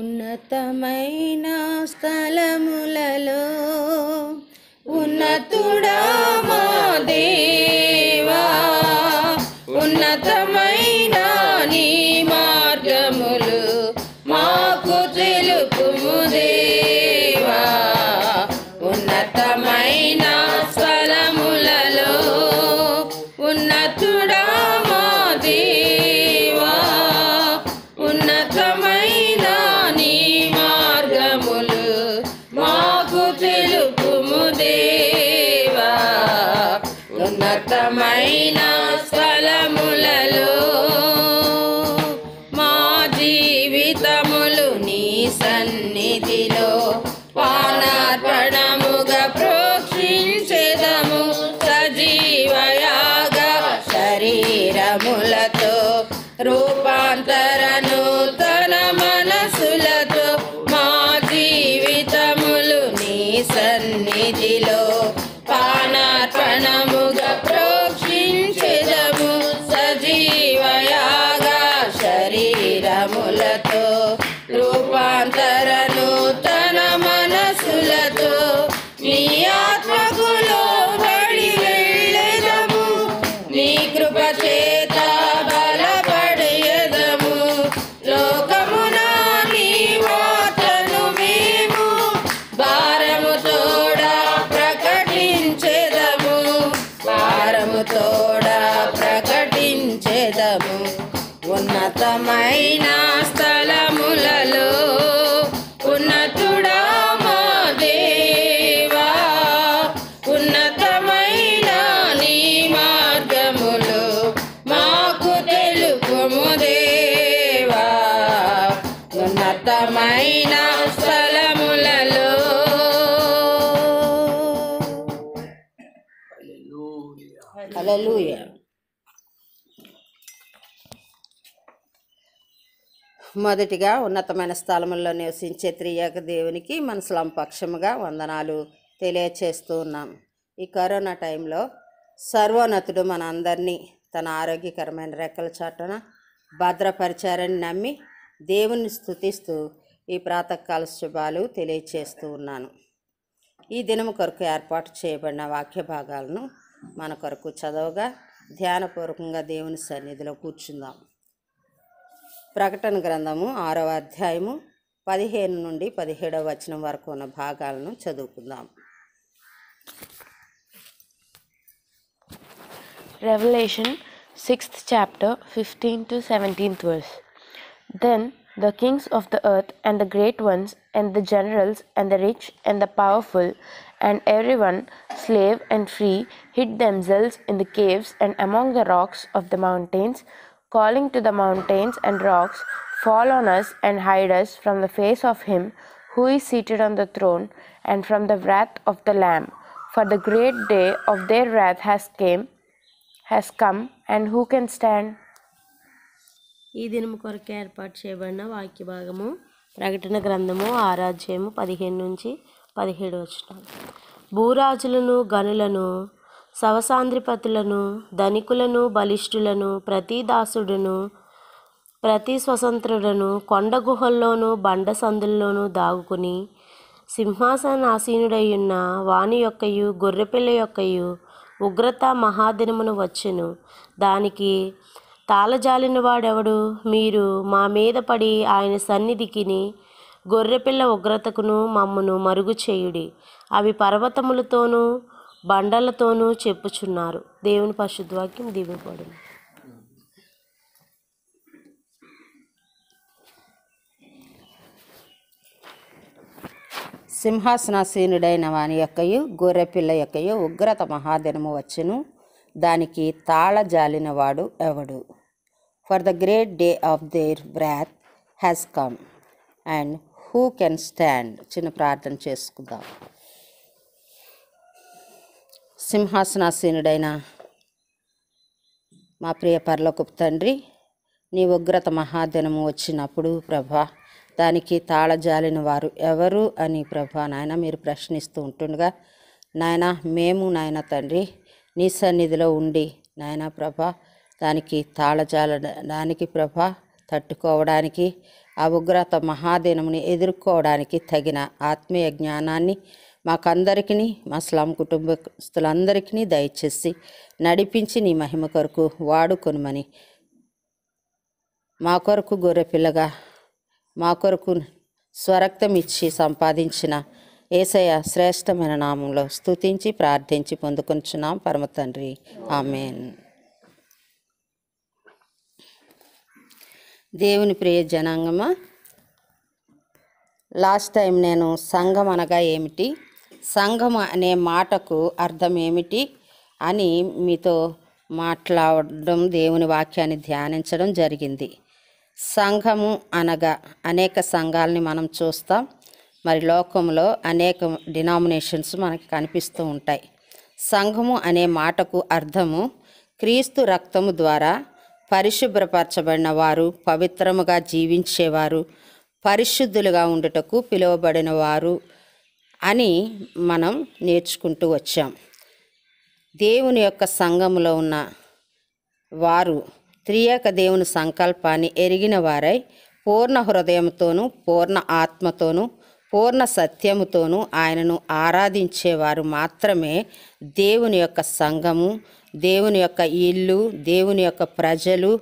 ఉన్నతమైన స్థలములలో ఉన్నతుడా మా దేవా ఉన్నతమైన I'm maina ఉన్నతమైన స్థలములలో ఉన్నతుడా మా దేవా ఉన్నతమైన నీ మార్గములు మాకు తెలుపుము దేవా ఉన్నతమైన స్థలములలో Hallelujah. మొదటిగా ఉన్నతమైన స్థలముల్లో నివసించే త్రియాక దేవునికి మనసులం పక్షముగా వందనాలు తెలియచేస్తూ ఉన్నాం ఈ కరోనా టైంలో సర్వోన్నతుడు మన అందరినీ తన ఆరోగ్యకరమైన రెక్కల చాటున భద్రపరిచారని నమ్మి దేవుణ్ణి స్థుతిస్తూ ఈ ప్రాతకాల శుభాలు తెలియచేస్తూ ఉన్నాను ఈ దినము కొరకు ఏర్పాటు చేయబడిన వాక్య భాగాలను మన కొరకు చదవగా ధ్యానపూర్వకంగా దేవుని సన్నిధిలో కూర్చుందాం ప్రకటన గ్రంథము ఆరవ అధ్యాయము పదిహేను నుండి పదిహేడవ వచనం వరకు ఉన్న భాగాలను చదువుకుందాం Revelation sixth chapter fifteen to seventeenth verse then the kings of the earth and the great ones and the generals and the rich and the powerful and every one slave and free hid themselves in the caves and among the rocks of the mountains calling to the mountains and rocks, Fall on us and hide us from the face of him who is seated on the throne and from the wrath of the Lamb. For the great day of their wrath has came, has come, and who can stand? ఈ దినం కొరకు ఏర్పాటు చేయబడిన వాక్య భాగము ప్రకటన గ్రంథము ఆరాధ్యము పదిహేను నుంచి పదిహేడు వచ్చిన భూరాజులను గనులను సవసాంధ్రిపతులను ధనికులను బలిష్ఠులను ప్రతి దాసుడును ప్రతి స్వతంత్రుడను కొండ గుహల్లోనూ బండ సందుల్లోనూ దాగుకుని సింహాసనాసీనుడయ్యున్న వాణి యొక్కయు గొర్రెపిల్ల యొక్కయు ఉగ్రత మహాదినమును వచ్చెను దానికి తాళజాలిన వాడెవడు మీరు మా మీద పడి ఆయన సన్నిధికిని గొర్రెపిల్ల ఉగ్రతకును మమ్మను మరుగు చేయుడి అవి పర్వతములతోనూ బండలతోనూ చెప్పుచున్నారు దేవుని పశుద్వాక్యం దివ్యపడు సింహాసనాసీనుడైన వాని యొక్కయు గొర్రెపిల్ల యొక్కయు ఉగ్రత మహాదినము వచ్చును దానికి తాళ జాలినవాడు ఎవడు for the great day of their wrath has come and who can stand చిన్న ప్రార్థన చేసుకుందాం సింహాసనాసీనుడైన మా ప్రియ పర్లకు తండ్రి నీ ఉగ్రత మహాదినము వచ్చినప్పుడు ప్రభా దానికి తాళజాలిన వారు ఎవరు అని ప్రభా నాయన మీరు ప్రశ్నిస్తూ ఉంటుండగా నాయన మేము నాయన తండ్రి నీ సన్నిధిలో ఉండి నాయన ప్రభా దానికి తాళజాలడానికి ప్రభా తట్టుకోవడానికి ఆ ఉగ్రత మహాదినముని ఎదుర్కోవడానికి తగిన ఆత్మీయ జ్ఞానాన్ని మాకందరికీ మా స్లాం కుటుంబస్తులందరికీ దయచేసి నడిపించి నీ మహిమ కొరకు వాడుకొనుమని మా కొరకు గొర్రెపిల్లగా మా కొరకు స్వరక్తం ఇచ్చి సంపాదించిన ఏసయ శ్రేష్టమైన నామంలో స్తుతించి ప్రార్థించి పొందుకొంచున్నాం పరమ తండ్రి ఆమెన్ దేవుని ప్రియ జనాంగమా లాస్ట్ టైం నేను సంఘం అనగా ఏమిటి సంఘం అనే మాటకు అర్థం ఏమిటి అని మీతో మాట్లాడడం దేవుని వాక్యాన్ని ధ్యానించడం జరిగింది సంఘము అనగా అనేక సంఘాలని మనం చూస్తాం మరి లోకంలో అనేక డినామినేషన్స్ మనకి కనిపిస్తూ ఉంటాయి సంఘము అనే మాటకు అర్థము క్రీస్తు రక్తము ద్వారా పరిశుభ్రపరచబడిన వారు పవిత్రముగా జీవించేవారు పరిశుద్ధులుగా ఉండుటకు పిలువబడిన వారు అని మనం నేర్చుకుంటూ వచ్చాం దేవుని యొక్క సంఘములో ఉన్న వారు త్రియేక దేవుని సంకల్పాన్ని ఎరిగిన వారై పూర్ణ హృదయంతోనూ పూర్ణ ఆత్మతోనూ పూర్ణ సత్యముతోనూ ఆయనను ఆరాధించేవారు మాత్రమే దేవుని యొక్క సంఘము దేవుని యొక్క ఇల్లు దేవుని యొక్క ప్రజలు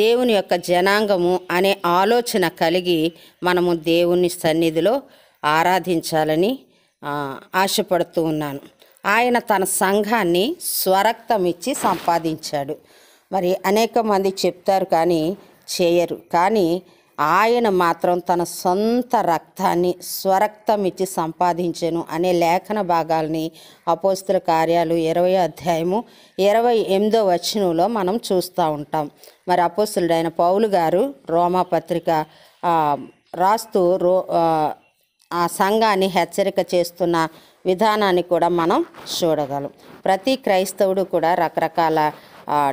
దేవుని యొక్క జనాంగము అనే ఆలోచన కలిగి మనము దేవుని సన్నిధిలో ఆరాధించాలని ఆశపడుతూ ఉన్నాను ఆయన తన సంఘాన్ని స్వరక్తం ఇచ్చి సంపాదించాడు మరి అనేక మంది చెప్తారు కానీ చేయరు కానీ ఆయన మాత్రం తన సొంత రక్తాన్ని స్వరక్తం ఇచ్చి సంపాదించను అనే లేఖన భాగాల్ని అపోస్తుల కార్యాలు ఇరవై అధ్యాయము ఇరవై ఎనిమిదో వచనంలో మనం చూస్తూ ఉంటాం మరి అపోస్తులుడైన పౌలు గారు రోమా పత్రిక రాస్తూ రో ఆ సంఘాన్ని హెచ్చరిక చేస్తున్న విధానాన్ని కూడా మనం చూడగలం ప్రతి క్రైస్తవుడు కూడా రకరకాల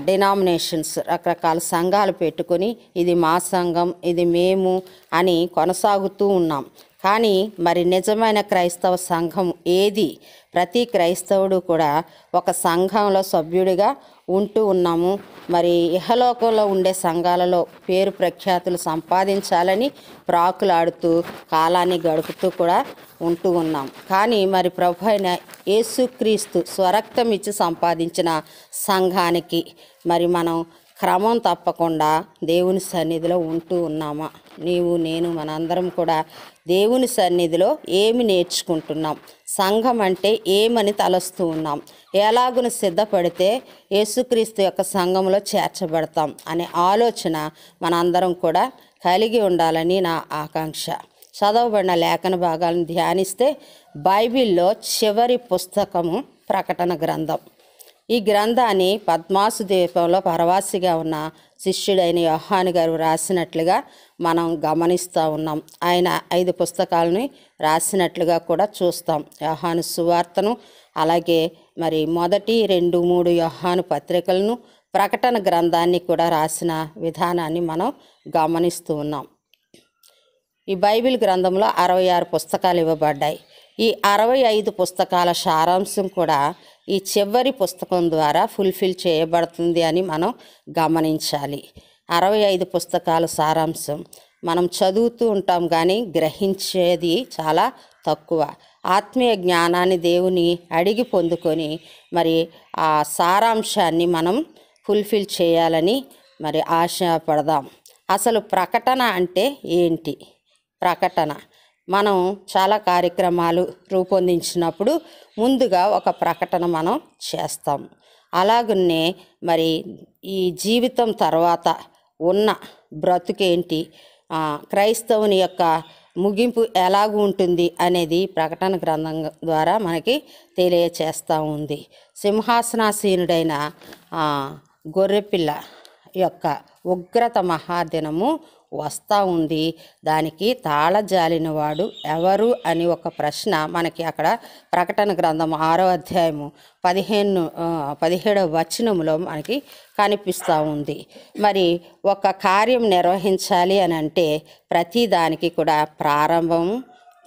డినామినేషన్స్ రకరకాల సంఘాలు పెట్టుకొని ఇది మా సంఘం ఇది మేము అని కొనసాగుతూ ఉన్నాం కానీ మరి నిజమైన క్రైస్తవ సంఘం ఏది ప్రతి క్రైస్తవుడు కూడా ఒక సంఘంలో సభ్యుడిగా ఉంటూ ఉన్నాము మరి ఇహలోకంలో ఉండే సంఘాలలో పేరు ప్రఖ్యాతులు సంపాదించాలని ప్రాకులాడుతూ కాలాన్ని గడుపుతూ కూడా ఉంటూ ఉన్నాం కానీ మరి ప్రభు అయిన యేసుక్రీస్తు స్వరక్తం ఇచ్చి సంపాదించిన సంఘానికి మరి మనం క్రమం తప్పకుండా దేవుని సన్నిధిలో ఉంటూ ఉన్నామా నీవు నేను మనందరం కూడా దేవుని సన్నిధిలో ఏమి నేర్చుకుంటున్నాం సంఘం అంటే ఏమని తలస్తూ ఉన్నాం ఎలాగును సిద్ధపడితే యేసుక్రీస్తు యొక్క సంఘంలో చేర్చబడతాం అనే ఆలోచన మనందరం కూడా కలిగి ఉండాలని నా ఆకాంక్ష చదవబడిన లేఖన భాగాలను ధ్యానిస్తే బైబిల్లో చివరి పుస్తకము ప్రకటన గ్రంథం ఈ గ్రంథాన్ని పద్మాసు ద్వీపంలో పరవాసిగా ఉన్న శిష్యుడైన యోహాను గారు రాసినట్లుగా మనం గమనిస్తూ ఉన్నాం ఆయన ఐదు పుస్తకాలని రాసినట్లుగా కూడా చూస్తాం యోహాను సువార్తను అలాగే మరి మొదటి రెండు మూడు యోహాను పత్రికలను ప్రకటన గ్రంథాన్ని కూడా రాసిన విధానాన్ని మనం గమనిస్తూ ఉన్నాం ఈ బైబిల్ గ్రంథంలో అరవై ఆరు పుస్తకాలు ఇవ్వబడ్డాయి ఈ అరవై ఐదు పుస్తకాల సారాంశం కూడా ఈ చివరి పుస్తకం ద్వారా ఫుల్ఫిల్ చేయబడుతుంది అని మనం గమనించాలి అరవై ఐదు పుస్తకాల సారాంశం మనం చదువుతూ ఉంటాం కానీ గ్రహించేది చాలా తక్కువ ఆత్మీయ జ్ఞానాన్ని దేవుని అడిగి పొందుకొని మరి ఆ సారాంశాన్ని మనం ఫుల్ఫిల్ చేయాలని మరి ఆశపడదాం అసలు ప్రకటన అంటే ఏంటి ప్రకటన మనం చాలా కార్యక్రమాలు రూపొందించినప్పుడు ముందుగా ఒక ప్రకటన మనం చేస్తాం అలాగనే మరి ఈ జీవితం తర్వాత ఉన్న బ్రతుకేంటి క్రైస్తవుని యొక్క ముగింపు ఎలాగూ ఉంటుంది అనేది ప్రకటన గ్రంథం ద్వారా మనకి తెలియచేస్తూ ఉంది సింహాసనాసీనుడైన గొర్రెపిల్ల యొక్క ఉగ్రత మహాదినము వస్తా ఉంది దానికి తాళ వాడు ఎవరు అని ఒక ప్రశ్న మనకి అక్కడ ప్రకటన గ్రంథం ఆరో అధ్యాయము పదిహేను పదిహేడవ వచనములో మనకి కనిపిస్తూ ఉంది మరి ఒక కార్యం నిర్వహించాలి అని అంటే ప్రతి దానికి కూడా ప్రారంభం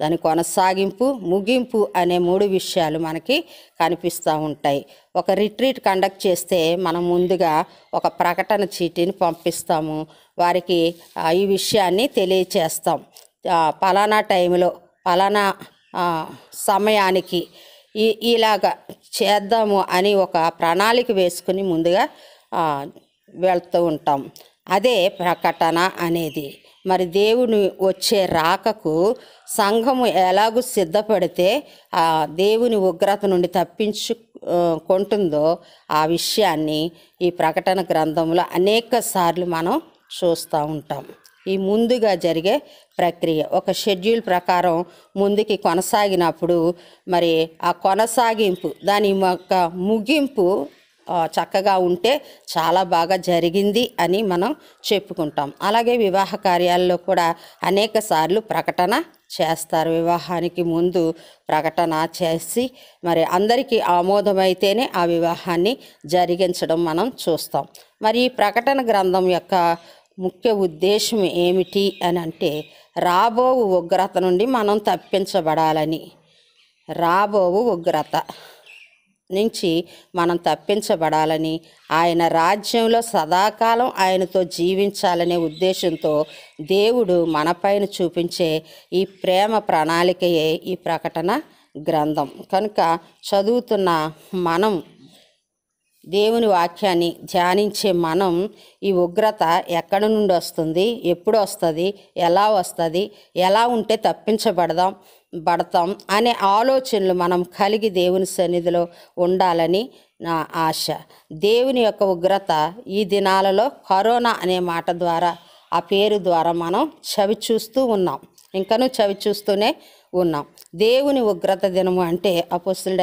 దాని కొనసాగింపు ముగింపు అనే మూడు విషయాలు మనకి కనిపిస్తూ ఉంటాయి ఒక రిట్రీట్ కండక్ట్ చేస్తే మనం ముందుగా ఒక ప్రకటన చీటీని పంపిస్తాము వారికి ఈ విషయాన్ని తెలియచేస్తాం పలానా టైంలో పలానా సమయానికి ఈ ఇలాగ చేద్దాము అని ఒక ప్రణాళిక వేసుకుని ముందుగా వెళ్తూ ఉంటాం అదే ప్రకటన అనేది మరి దేవుని వచ్చే రాకకు సంఘము ఎలాగూ సిద్ధపడితే ఆ దేవుని ఉగ్రత నుండి తప్పించుకుంటుందో ఆ విషయాన్ని ఈ ప్రకటన గ్రంథంలో అనేక సార్లు మనం చూస్తూ ఉంటాం ఈ ముందుగా జరిగే ప్రక్రియ ఒక షెడ్యూల్ ప్రకారం ముందుకి కొనసాగినప్పుడు మరి ఆ కొనసాగింపు దాని యొక్క ముగింపు చక్కగా ఉంటే చాలా బాగా జరిగింది అని మనం చెప్పుకుంటాం అలాగే వివాహ కార్యాల్లో కూడా అనేక సార్లు ప్రకటన చేస్తారు వివాహానికి ముందు ప్రకటన చేసి మరి అందరికీ ఆమోదమైతేనే ఆ వివాహాన్ని జరిగించడం మనం చూస్తాం మరి ఈ ప్రకటన గ్రంథం యొక్క ముఖ్య ఉద్దేశం ఏమిటి అని అంటే రాబోవు ఉగ్రత నుండి మనం తప్పించబడాలని రాబోవు ఉగ్రత నుంచి మనం తప్పించబడాలని ఆయన రాజ్యంలో సదాకాలం ఆయనతో జీవించాలనే ఉద్దేశంతో దేవుడు మనపైన చూపించే ఈ ప్రేమ ప్రణాళికయే ఈ ప్రకటన గ్రంథం కనుక చదువుతున్న మనం దేవుని వాక్యాన్ని ధ్యానించే మనం ఈ ఉగ్రత ఎక్కడి నుండి వస్తుంది ఎప్పుడు వస్తుంది ఎలా వస్తుంది ఎలా ఉంటే తప్పించబడదాం పడతాం అనే ఆలోచనలు మనం కలిగి దేవుని సన్నిధిలో ఉండాలని నా ఆశ దేవుని యొక్క ఉగ్రత ఈ దినాలలో కరోనా అనే మాట ద్వారా ఆ పేరు ద్వారా మనం చవి చూస్తూ ఉన్నాం ఇంకను చవి చూస్తూనే ఉన్నాం దేవుని ఉగ్రత దినము అంటే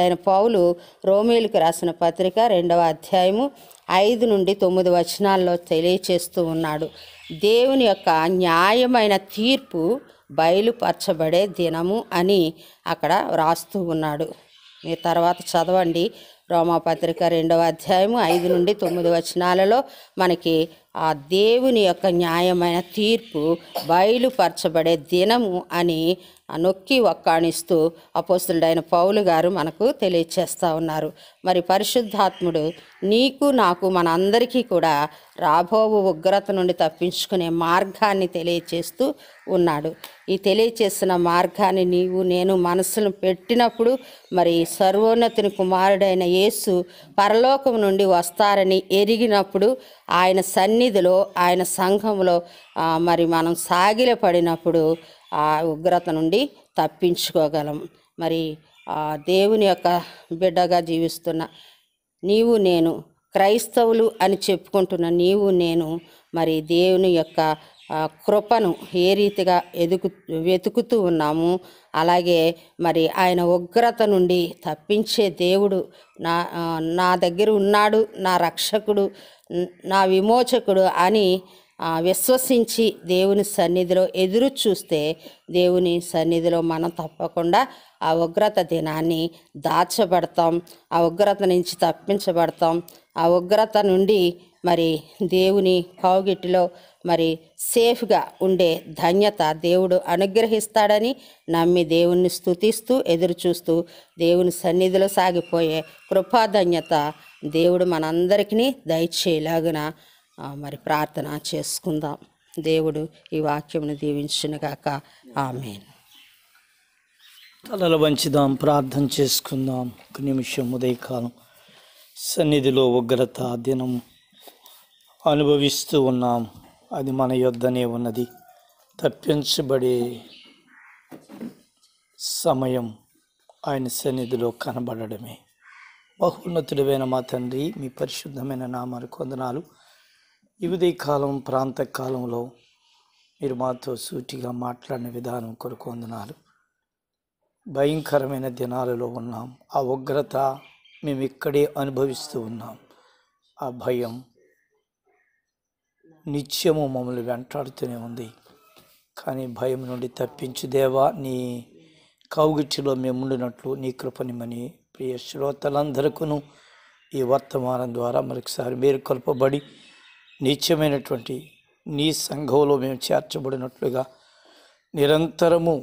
అయిన పావులు రోమేలుకు రాసిన పత్రిక రెండవ అధ్యాయము ఐదు నుండి తొమ్మిది వచనాల్లో తెలియచేస్తూ ఉన్నాడు దేవుని యొక్క న్యాయమైన తీర్పు బయలుపరచబడే దినము అని అక్కడ వ్రాస్తూ ఉన్నాడు మీరు తర్వాత చదవండి రోమాపత్రిక రెండవ అధ్యాయము ఐదు నుండి తొమ్మిది వచనాలలో మనకి ఆ దేవుని యొక్క న్యాయమైన తీర్పు బయలుపరచబడే దినము అని నొక్కి ఒక్కాణిస్తూ అపోస్తుడైన పౌలు గారు మనకు తెలియచేస్తూ ఉన్నారు మరి పరిశుద్ధాత్ముడు నీకు నాకు మన అందరికీ కూడా రాబోవు ఉగ్రత నుండి తప్పించుకునే మార్గాన్ని తెలియచేస్తూ ఉన్నాడు ఈ తెలియచేసిన మార్గాన్ని నీవు నేను మనసును పెట్టినప్పుడు మరి సర్వోన్నతిని కుమారుడైన యేసు పరలోకం నుండి వస్తారని ఎరిగినప్పుడు ఆయన సన్నిధిలో ఆయన సంఘంలో మరి మనం సాగిలపడినప్పుడు ఆ ఉగ్రత నుండి తప్పించుకోగలం మరి ఆ దేవుని యొక్క బిడ్డగా జీవిస్తున్న నీవు నేను క్రైస్తవులు అని చెప్పుకుంటున్న నీవు నేను మరి దేవుని యొక్క కృపను ఏ రీతిగా ఎదుగు వెతుకుతూ ఉన్నాము అలాగే మరి ఆయన ఉగ్రత నుండి తప్పించే దేవుడు నా నా దగ్గర ఉన్నాడు నా రక్షకుడు నా విమోచకుడు అని విశ్వసించి దేవుని సన్నిధిలో ఎదురు చూస్తే దేవుని సన్నిధిలో మనం తప్పకుండా ఆ ఉగ్రత దినాన్ని దాచబడతాం ఆ ఉగ్రత నుంచి తప్పించబడతాం ఆ ఉగ్రత నుండి మరి దేవుని కావుగిటిలో మరి సేఫ్గా ఉండే ధన్యత దేవుడు అనుగ్రహిస్తాడని నమ్మి దేవుణ్ణి స్థుతిస్తూ ఎదురు చూస్తూ దేవుని సన్నిధిలో సాగిపోయే కృపాధన్యత దేవుడు మనందరికీ దయచేలాగున మరి ప్రార్థన చేసుకుందాం దేవుడు ఈ వాక్యమును దీవించునుగాక ఆమె తలలు వంచుదాం ప్రార్థన చేసుకుందాం ఒక నిమిషం ఉదయకాలం సన్నిధిలో ఉగ్రత దినం అనుభవిస్తూ ఉన్నాం అది మన యొద్ధనే ఉన్నది తప్పించబడే సమయం ఆయన సన్నిధిలో కనబడడమే బహున్నతుడమైన మా తండ్రి మీ పరిశుద్ధమైన నామాలు కొందనాలు యువదీ కాలం ప్రాంత కాలంలో మీరు మాతో సూటిగా మాట్లాడిన విధానం కొరకు భయంకరమైన దినాలలో ఉన్నాం ఆ ఉగ్రత మేము ఇక్కడే అనుభవిస్తూ ఉన్నాం ఆ భయం నిత్యము మమ్మల్ని వెంటాడుతూనే ఉంది కానీ భయం నుండి తప్పించు దేవా నీ కౌగిచ్చిలో మేము ఉండినట్లు నీ కృపనిమని ప్రియ శ్రోతలందరికీ ఈ వర్తమానం ద్వారా మరొకసారి మీరు కలపబడి నిత్యమైనటువంటి నీ సంఘంలో మేము చేర్చబడినట్లుగా నిరంతరము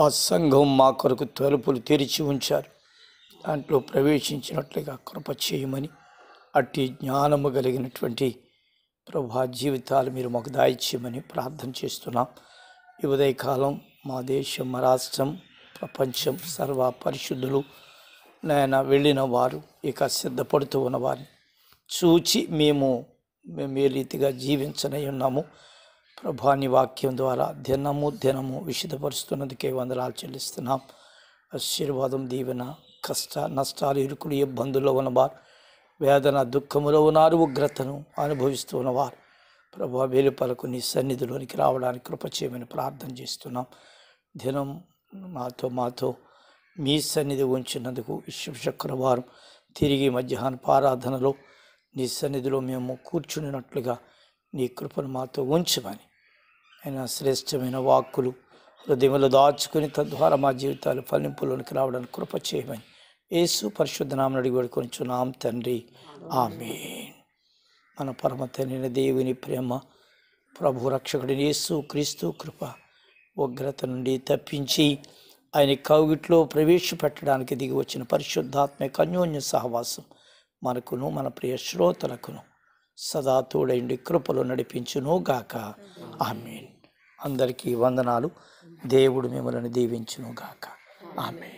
ఆ సంఘం మా కొరకు తలుపులు తెరిచి ఉంచారు దాంట్లో ప్రవేశించినట్లుగా కృప చేయమని అట్టి జ్ఞానము కలిగినటువంటి ప్రభా జీవితాలు మీరు మాకు దాయిచ్చేయమని ప్రార్థన చేస్తున్నాం ఈ కాలం మా దేశం మా రాష్ట్రం ప్రపంచం సర్వ పరిశుద్ధులు నాయన వెళ్ళిన వారు ఇక సిద్ధపడుతూ ఉన్నవారిని చూచి మేము మేము ఏ రీతిగా జీవించనై ఉన్నాము ప్రభాని వాక్యం ద్వారా దినము దినము విషదపరుస్తున్నందుకే వందనాలు చెల్లిస్తున్నాం ఆశీర్వాదం దీవెన కష్ట నష్టాలు ఇరుకులు ఇబ్బందుల్లో ఉన్నవారు వేదన దుఃఖములో ఉన్నారు ఉగ్రతను అనుభవిస్తూ ఉన్నవారు ప్రభా వేలుపలకు నీ సన్నిధిలోనికి రావడానికి కృపచేయమని ప్రార్థన చేస్తున్నాం దినం మాతో మాతో మీ సన్నిధి ఉంచినందుకు శుక్రవారం తిరిగి మధ్యాహ్నం పారాధనలో నీ సన్నిధిలో మేము కూర్చునినట్లుగా నీ కృపను మాతో ఉంచమని ఆయన శ్రేష్టమైన వాక్కులు హృదయంలో దాచుకుని తద్వారా మా జీవితాలు ఫలింపులోనికి రావడానికి కృప చేయమని యేసు పరిశుద్ధ నామని అడిగి పెడుకొనిచున్నాం తండ్రి ఆమె మన పరమ తండ్రిన దేవుని ప్రేమ ప్రభు రక్షకుడి యేసు క్రీస్తు కృప ఉగ్రత నుండి తప్పించి ఆయన కౌగిట్లో ప్రవేశపెట్టడానికి దిగి వచ్చిన పరిశుద్ధాత్మక అన్యోన్య సహవాసం మనకును మన ప్రియ శ్రోతలకును సదా తోడైండి కృపలు నడిపించును గాక ఆమెన్ అందరికీ వందనాలు దేవుడు మిమ్మల్ని దీవించును గాక ఆమె